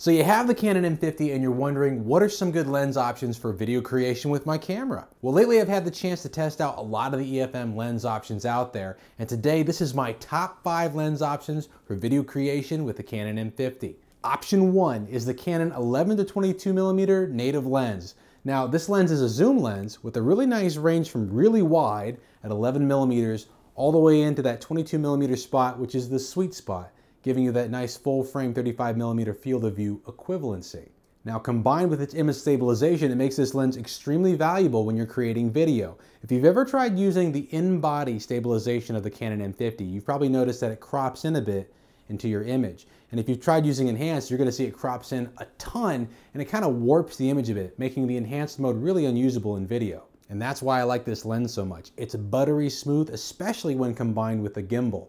So you have the Canon M50 and you're wondering what are some good lens options for video creation with my camera? Well lately I've had the chance to test out a lot of the EFM lens options out there and today this is my top 5 lens options for video creation with the Canon M50. Option 1 is the Canon 11 to 22 millimeter native lens. Now this lens is a zoom lens with a really nice range from really wide at 11 millimeters all the way into that 22 millimeter spot which is the sweet spot giving you that nice full frame 35 millimeter field of view equivalency. Now combined with its image stabilization, it makes this lens extremely valuable when you're creating video. If you've ever tried using the in-body stabilization of the Canon M50, you've probably noticed that it crops in a bit into your image. And if you've tried using enhanced, you're gonna see it crops in a ton and it kind of warps the image a bit, making the enhanced mode really unusable in video. And that's why I like this lens so much. It's buttery smooth, especially when combined with a gimbal.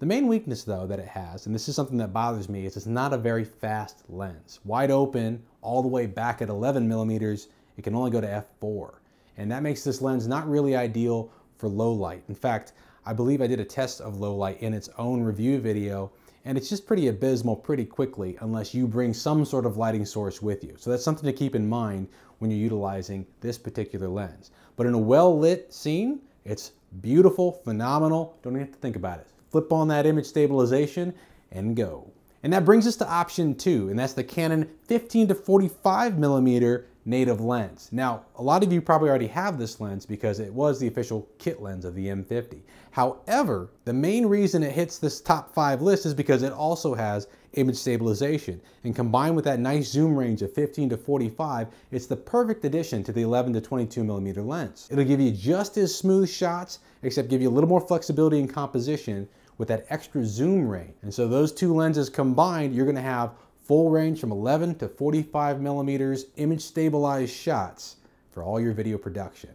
The main weakness though that it has, and this is something that bothers me, is it's not a very fast lens. Wide open, all the way back at 11 millimeters, it can only go to f4. And that makes this lens not really ideal for low light. In fact, I believe I did a test of low light in its own review video, and it's just pretty abysmal pretty quickly unless you bring some sort of lighting source with you. So that's something to keep in mind when you're utilizing this particular lens. But in a well-lit scene, it's beautiful, phenomenal, don't even have to think about it flip on that image stabilization, and go. And that brings us to option two, and that's the Canon 15 to 45 millimeter native lens. Now, a lot of you probably already have this lens because it was the official kit lens of the M50. However, the main reason it hits this top five list is because it also has image stabilization. And combined with that nice zoom range of 15 to 45, it's the perfect addition to the 11 to 22 millimeter lens. It'll give you just as smooth shots, except give you a little more flexibility in composition with that extra zoom range. And so those two lenses combined, you're gonna have full range from 11 to 45 millimeters image stabilized shots for all your video production.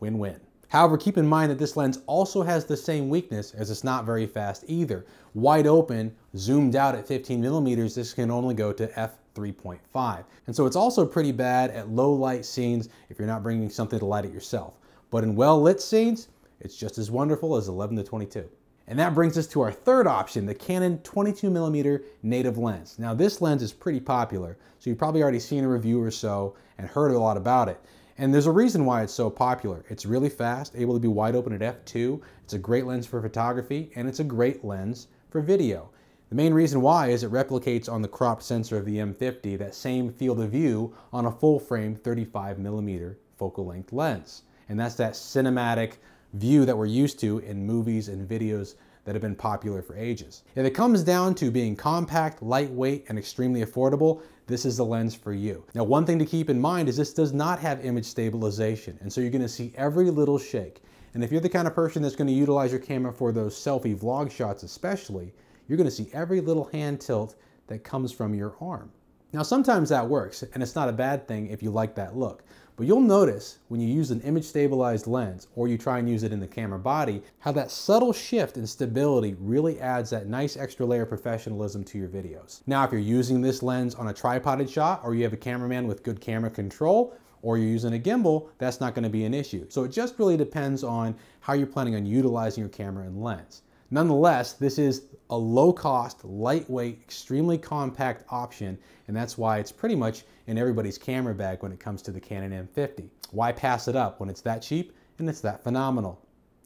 Win-win. However, keep in mind that this lens also has the same weakness as it's not very fast either. Wide open, zoomed out at 15 millimeters, this can only go to f3.5. And so it's also pretty bad at low light scenes if you're not bringing something to light it yourself. But in well lit scenes, it's just as wonderful as 11 to 22. And that brings us to our third option, the Canon 22mm native lens. Now this lens is pretty popular, so you've probably already seen a review or so and heard a lot about it. And there's a reason why it's so popular. It's really fast, able to be wide open at f2, it's a great lens for photography, and it's a great lens for video. The main reason why is it replicates on the crop sensor of the M50 that same field of view on a full frame 35mm focal length lens. And that's that cinematic view that we're used to in movies and videos that have been popular for ages. If it comes down to being compact, lightweight, and extremely affordable, this is the lens for you. Now, one thing to keep in mind is this does not have image stabilization, and so you're gonna see every little shake. And if you're the kind of person that's gonna utilize your camera for those selfie vlog shots especially, you're gonna see every little hand tilt that comes from your arm. Now sometimes that works, and it's not a bad thing if you like that look, but you'll notice when you use an image stabilized lens or you try and use it in the camera body, how that subtle shift in stability really adds that nice extra layer of professionalism to your videos. Now if you're using this lens on a tripoded shot or you have a cameraman with good camera control, or you're using a gimbal, that's not gonna be an issue. So it just really depends on how you're planning on utilizing your camera and lens. Nonetheless, this is a low cost, lightweight, extremely compact option, and that's why it's pretty much in everybody's camera bag when it comes to the Canon M50. Why pass it up when it's that cheap and it's that phenomenal?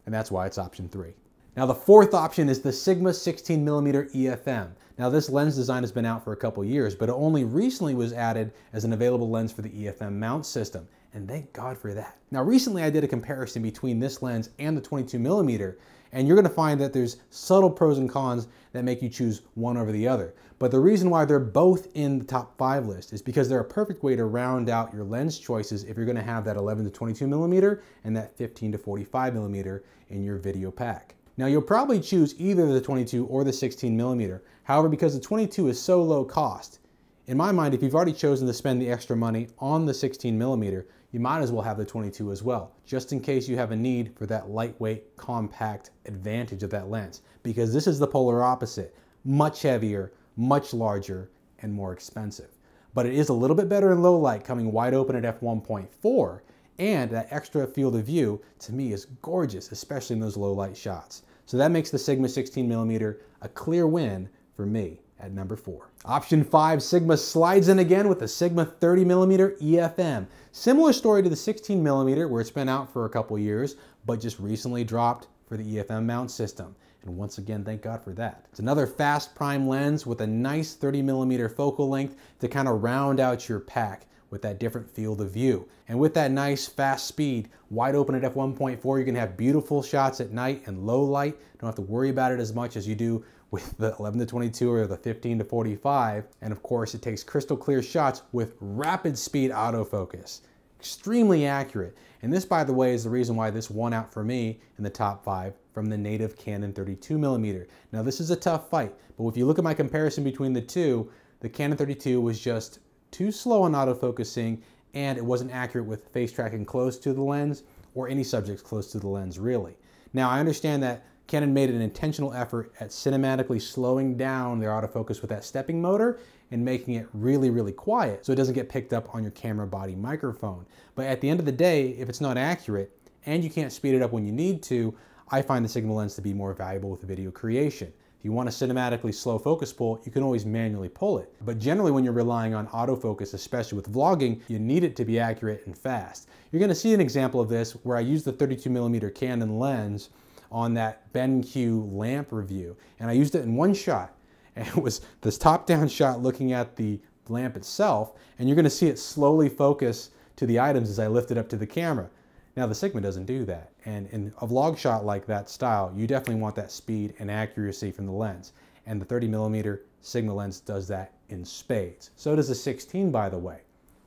And that's why it's option three. Now the fourth option is the Sigma 16mm EFM. Now this lens design has been out for a couple years, but it only recently was added as an available lens for the EFM mount system, and thank God for that. Now recently I did a comparison between this lens and the 22mm, and you're gonna find that there's subtle pros and cons that make you choose one over the other. But the reason why they're both in the top five list is because they're a perfect way to round out your lens choices if you're gonna have that 11 to 22 millimeter and that 15 to 45 millimeter in your video pack. Now you'll probably choose either the 22 or the 16 millimeter. However, because the 22 is so low cost, in my mind, if you've already chosen to spend the extra money on the 16 millimeter, you might as well have the 22 as well, just in case you have a need for that lightweight, compact advantage of that lens, because this is the polar opposite, much heavier, much larger, and more expensive. But it is a little bit better in low light coming wide open at f1.4 and that extra field of view to me is gorgeous, especially in those low light shots. So that makes the Sigma 16 millimeter a clear win for me at number four. Option five, Sigma slides in again with the Sigma 30 millimeter EFM. Similar story to the 16 millimeter where it's been out for a couple years, but just recently dropped for the EFM mount system. And once again, thank God for that. It's another fast prime lens with a nice 30 millimeter focal length to kind of round out your pack with that different field of view. And with that nice fast speed, wide open at f1.4, you can have beautiful shots at night and low light. Don't have to worry about it as much as you do with the 11 to 22 or the 15 to 45. And of course, it takes crystal clear shots with rapid speed autofocus. Extremely accurate. And this, by the way, is the reason why this won out for me in the top five from the native Canon 32 millimeter. Now, this is a tough fight, but if you look at my comparison between the two, the Canon 32 was just too slow on autofocusing, and it wasn't accurate with face tracking close to the lens or any subjects close to the lens, really. Now, I understand that Canon made an intentional effort at cinematically slowing down their autofocus with that stepping motor and making it really, really quiet so it doesn't get picked up on your camera body microphone. But at the end of the day, if it's not accurate and you can't speed it up when you need to, I find the Sigma lens to be more valuable with video creation you want to cinematically slow focus pull, you can always manually pull it. But generally when you're relying on autofocus, especially with vlogging, you need it to be accurate and fast. You're going to see an example of this where I use the 32 millimeter Canon lens on that BenQ lamp review. And I used it in one shot. And it was this top-down shot looking at the lamp itself. And you're going to see it slowly focus to the items as I lift it up to the camera. Now the Sigma doesn't do that. And in a vlog shot like that style, you definitely want that speed and accuracy from the lens. And the 30 millimeter Sigma lens does that in spades. So does the 16, by the way.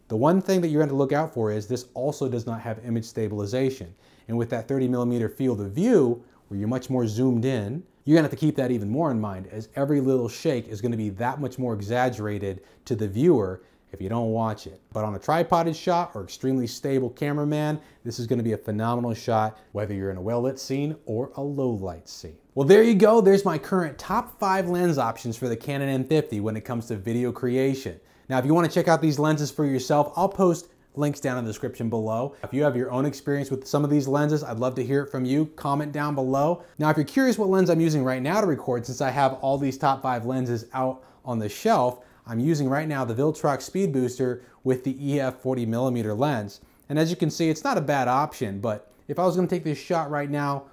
The one thing that you're going to look out for is this also does not have image stabilization. And with that 30 millimeter field of view, where you're much more zoomed in, you're gonna to have to keep that even more in mind as every little shake is gonna be that much more exaggerated to the viewer if you don't watch it. But on a tripoded shot or extremely stable cameraman, this is gonna be a phenomenal shot, whether you're in a well-lit scene or a low-light scene. Well, there you go. There's my current top five lens options for the Canon M50 when it comes to video creation. Now, if you wanna check out these lenses for yourself, I'll post links down in the description below. If you have your own experience with some of these lenses, I'd love to hear it from you. Comment down below. Now, if you're curious what lens I'm using right now to record, since I have all these top five lenses out on the shelf, I'm using right now the Viltrox Speed Booster with the EF 40mm lens. And as you can see, it's not a bad option, but if I was gonna take this shot right now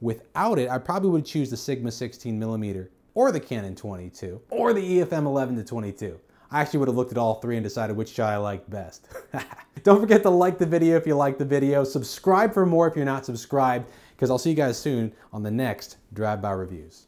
without it, I probably would choose the Sigma 16mm or the Canon 22 or the EFM 11 to 22. I actually would have looked at all three and decided which shot I liked best. Don't forget to like the video if you liked the video. Subscribe for more if you're not subscribed, because I'll see you guys soon on the next Drive-By Reviews.